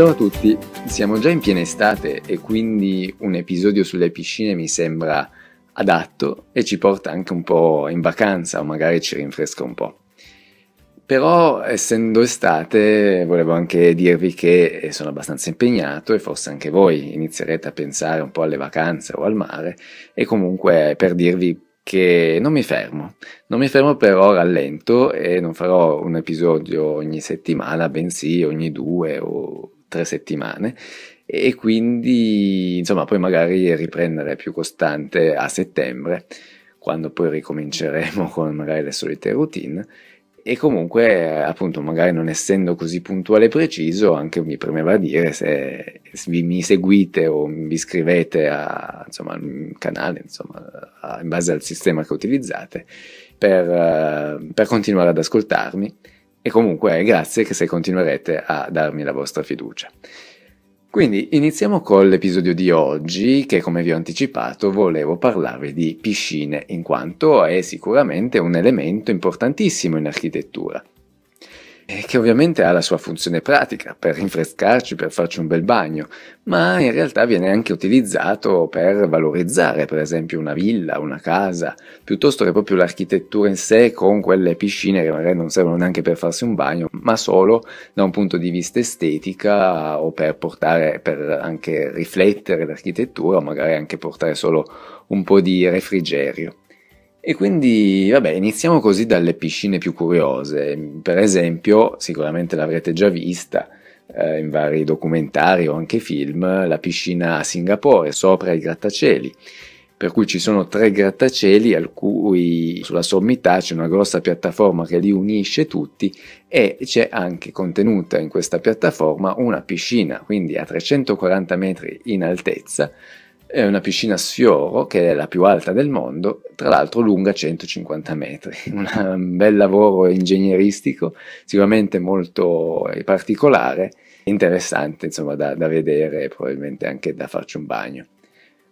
Ciao a tutti, siamo già in piena estate e quindi un episodio sulle piscine mi sembra adatto e ci porta anche un po' in vacanza o magari ci rinfresca un po'. Però essendo estate volevo anche dirvi che sono abbastanza impegnato e forse anche voi inizierete a pensare un po' alle vacanze o al mare e comunque per dirvi che non mi fermo, non mi fermo però rallento e non farò un episodio ogni settimana, bensì ogni due o tre settimane e quindi insomma poi magari riprendere più costante a settembre quando poi ricominceremo con magari le solite routine e comunque appunto magari non essendo così puntuale e preciso anche mi premeva dire se mi seguite o vi iscrivete a, insomma, al canale insomma, in base al sistema che utilizzate per, per continuare ad ascoltarmi e comunque eh, grazie che se continuerete a darmi la vostra fiducia. Quindi iniziamo con l'episodio di oggi che come vi ho anticipato volevo parlarvi di piscine in quanto è sicuramente un elemento importantissimo in architettura che ovviamente ha la sua funzione pratica per rinfrescarci, per farci un bel bagno, ma in realtà viene anche utilizzato per valorizzare per esempio una villa, una casa, piuttosto che proprio l'architettura in sé con quelle piscine che magari non servono neanche per farsi un bagno, ma solo da un punto di vista estetica o per portare, per anche riflettere l'architettura o magari anche portare solo un po' di refrigerio. E quindi, vabbè, iniziamo così dalle piscine più curiose. Per esempio, sicuramente l'avrete già vista eh, in vari documentari o anche film, la piscina a Singapore, sopra i grattacieli. Per cui ci sono tre grattacieli, al cui sulla sommità c'è una grossa piattaforma che li unisce tutti e c'è anche contenuta in questa piattaforma una piscina, quindi a 340 metri in altezza, è una piscina a sfioro, che è la più alta del mondo, tra l'altro lunga 150 metri. un bel lavoro ingegneristico, sicuramente molto eh, particolare, interessante insomma da, da vedere e probabilmente anche da farci un bagno.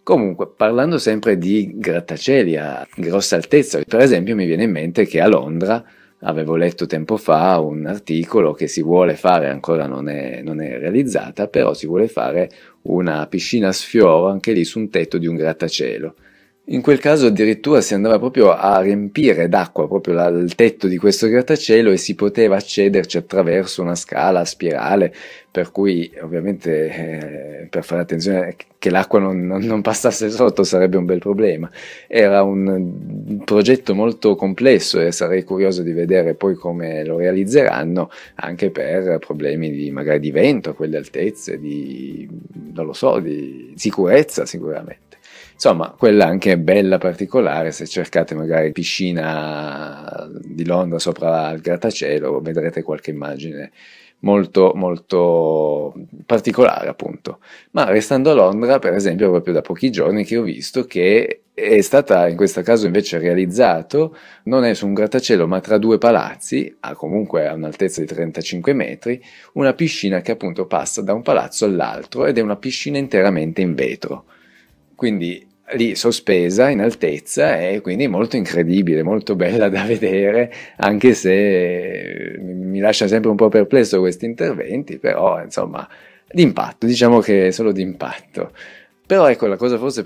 Comunque, parlando sempre di grattacieli a grossa altezza, per esempio mi viene in mente che a Londra avevo letto tempo fa un articolo che si vuole fare, ancora non è, non è, realizzata, però si vuole fare una piscina a sfioro anche lì su un tetto di un grattacielo. In quel caso addirittura si andava proprio a riempire d'acqua proprio la, il tetto di questo grattacielo e si poteva accederci attraverso una scala a spirale, per cui ovviamente eh, per fare attenzione eh, che l'acqua non, non, passasse sotto sarebbe un bel problema. Era un progetto molto complesso e sarei curioso di vedere poi come lo realizzeranno anche per problemi di, magari di vento a quelle altezze, di, non lo so, di sicurezza sicuramente. Insomma, quella anche è bella particolare, se cercate magari piscina di Londra sopra il grattacielo vedrete qualche immagine molto, molto particolare, appunto. Ma restando a Londra, per esempio, proprio da pochi giorni che ho visto che è stata in questo caso invece realizzato non è su un grattacielo ma tra due palazzi, a comunque a un'altezza di 35 metri, una piscina che appunto passa da un palazzo all'altro ed è una piscina interamente in vetro. Quindi lì sospesa in altezza e quindi molto incredibile, molto bella da vedere, anche se eh, mi lascia sempre un po' perplesso questi interventi, però insomma d'impatto, diciamo che è solo d'impatto. Però ecco la cosa forse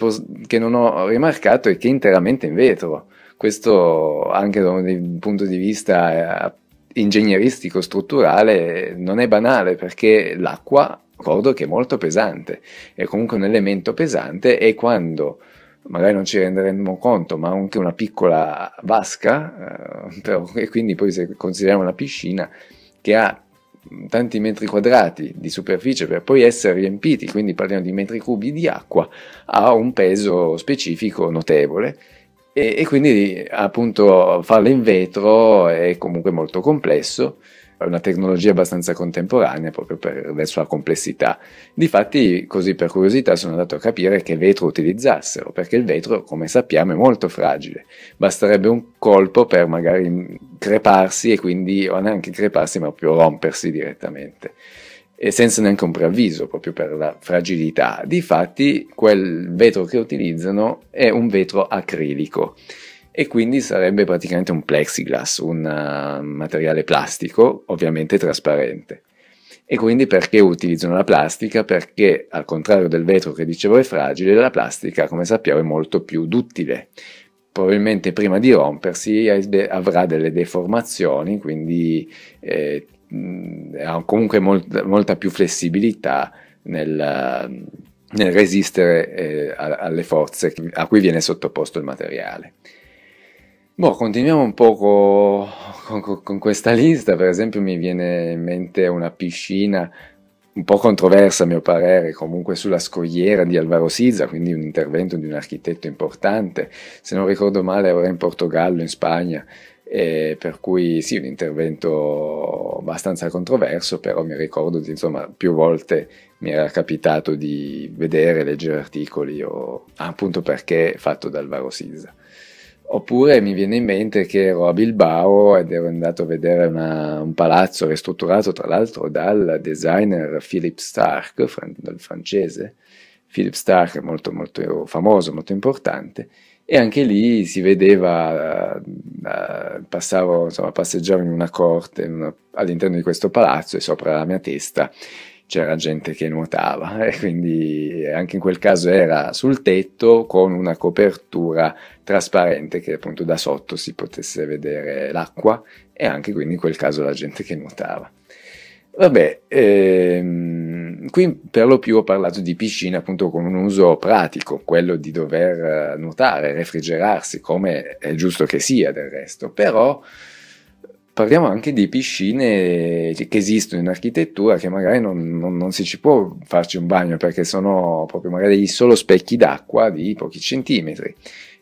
che non ho rimarcato è che è interamente in vetro. Questo anche da un punto di vista eh, ingegneristico strutturale non è banale perché l'acqua ricordo che è molto pesante, è comunque un elemento pesante e quando magari non ci renderemo conto, ma anche una piccola vasca, eh, però, e quindi poi se consideriamo una piscina che ha tanti metri quadrati di superficie per poi essere riempiti, quindi parliamo di metri cubi di acqua, ha un peso specifico notevole e, e quindi appunto farla in vetro è comunque molto complesso è una tecnologia abbastanza contemporanea proprio per la sua complessità. Difatti, così per curiosità, sono andato a capire che vetro utilizzassero, perché il vetro, come sappiamo, è molto fragile. Basterebbe un colpo per magari creparsi e quindi, o neanche creparsi, ma proprio rompersi direttamente. E senza neanche un preavviso, proprio per la fragilità. Difatti, quel vetro che utilizzano è un vetro acrilico e quindi sarebbe praticamente un plexiglass, un uh, materiale plastico ovviamente trasparente. E quindi perché utilizzano la plastica? Perché al contrario del vetro che dicevo è fragile, la plastica come sappiamo è molto più duttile. Probabilmente prima di rompersi avrà delle deformazioni, quindi eh, ha comunque molta, molta più flessibilità nel, nel resistere eh, alle forze a cui viene sottoposto il materiale. Boh, continuiamo un po' con, con questa lista, per esempio mi viene in mente una piscina un po' controversa a mio parere, comunque sulla scogliera di Alvaro Siza, quindi un intervento di un architetto importante, se non ricordo male era in Portogallo, in Spagna, per cui sì, un intervento abbastanza controverso, però mi ricordo di, insomma, più volte mi era capitato di vedere, leggere articoli o ah, appunto perché fatto da Alvaro Siza. Oppure mi viene in mente che ero a Bilbao ed ero andato a vedere una, un palazzo ristrutturato tra l'altro dal designer Philip Stark, dal francese. Philip Stark è molto, molto famoso, molto importante, e anche lì si vedeva, uh, passavo, insomma, passeggiavo in una corte in una, all'interno di questo palazzo e sopra la mia testa c'era gente che nuotava e quindi eh, anche in quel caso era sul tetto con una copertura trasparente che appunto da sotto si potesse vedere l'acqua e anche quindi in quel caso la gente che nuotava. Vabbè, ehm, qui per lo più ho parlato di piscina appunto con un uso pratico, quello di dover eh, nuotare, refrigerarsi, come è giusto che sia del resto, però parliamo anche di piscine che esistono in architettura che magari non, non, non, si ci può farci un bagno perché sono proprio magari solo specchi d'acqua di pochi centimetri.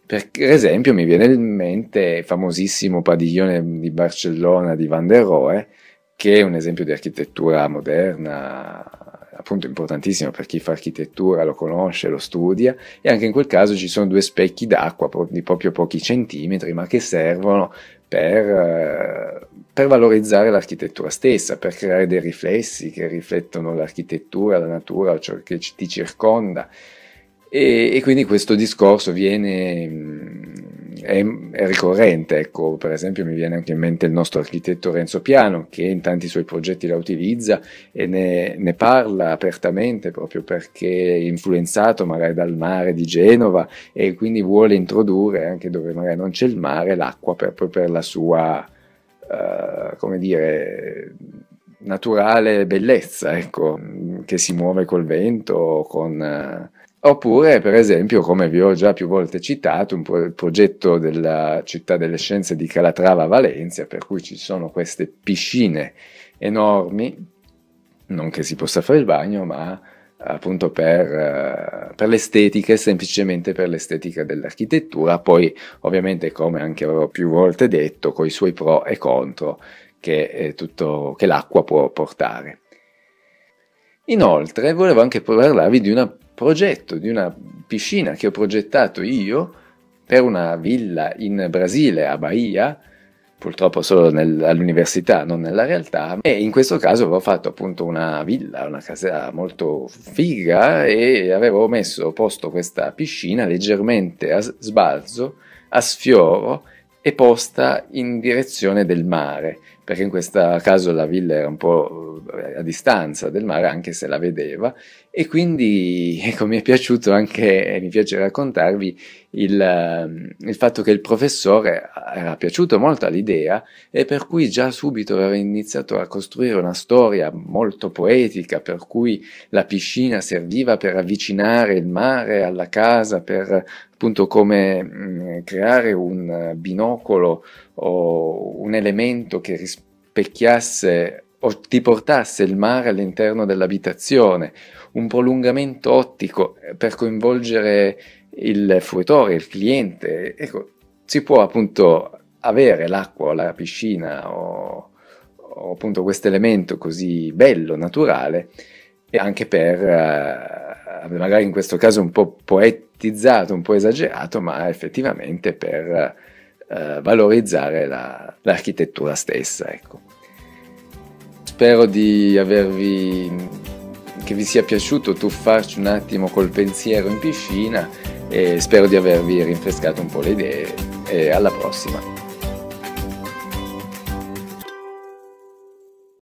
Per esempio mi viene in mente il famosissimo padiglione di Barcellona di Van der Rohe, che è un esempio di architettura moderna appunto importantissimo per chi fa architettura, lo conosce, lo studia e anche in quel caso ci sono due specchi d'acqua di proprio pochi centimetri ma che servono per, eh, per, valorizzare l'architettura stessa, per creare dei riflessi che riflettono l'architettura, la natura, ciò che ti circonda. E, e quindi questo discorso viene mm, è, è, ricorrente, ecco, per esempio mi viene anche in mente il nostro architetto Renzo Piano che in tanti suoi progetti la utilizza e ne, ne parla apertamente proprio perché è influenzato magari dal mare di Genova e quindi vuole introdurre anche dove magari non c'è il mare l'acqua proprio per la sua, uh, come dire, naturale bellezza, ecco, che si muove col vento, con... Uh, Oppure, per esempio, come vi ho già più volte citato, un pro- progetto della Città delle Scienze di Calatrava Valencia, per cui ci sono queste piscine enormi, non che si possa fare il bagno, ma appunto per, uh, per l'estetica e semplicemente per l'estetica dell'architettura, poi ovviamente come anche avevo più volte detto, con i suoi pro e contro che, eh, tutto, che l'acqua può portare. Inoltre volevo anche parlarvi di una progetto di una piscina che ho progettato io per una villa in Brasile, a Bahia, purtroppo solo nel, all'università, non nella realtà, e in questo caso avevo fatto appunto una villa, una casa molto figa e avevo messo posto questa piscina leggermente a sbalzo, a sfioro e posta in direzione del mare, perché in questo caso la villa era un po' eh, a distanza del mare, anche se la vedeva, e quindi ecco, mi è piaciuto anche, e mi piace raccontarvi il, ehm, il fatto che il professore eh, era piaciuto molto all'idea e per cui già subito aveva iniziato a costruire una storia molto poetica, per cui la piscina serviva per avvicinare il mare alla casa, per appunto come mh, mm, creare un eh, binocolo o un elemento che rispecchiasse o ti portasse il mare all'interno dell'abitazione, un prolungamento ottico eh, per coinvolgere il fruitore, il cliente. Ecco, si può appunto avere l'acqua o la piscina o, o appunto questo elemento così bello, naturale, e anche per, eh, magari in questo caso un po' poetizzato, un po' esagerato, ma effettivamente per... Eh, eh, valorizzare la, l'architettura stessa. Ecco. Spero di avervi che vi sia piaciuto tuffarci un attimo col pensiero in piscina e spero di avervi rinfrescato un po' le idee e alla prossima.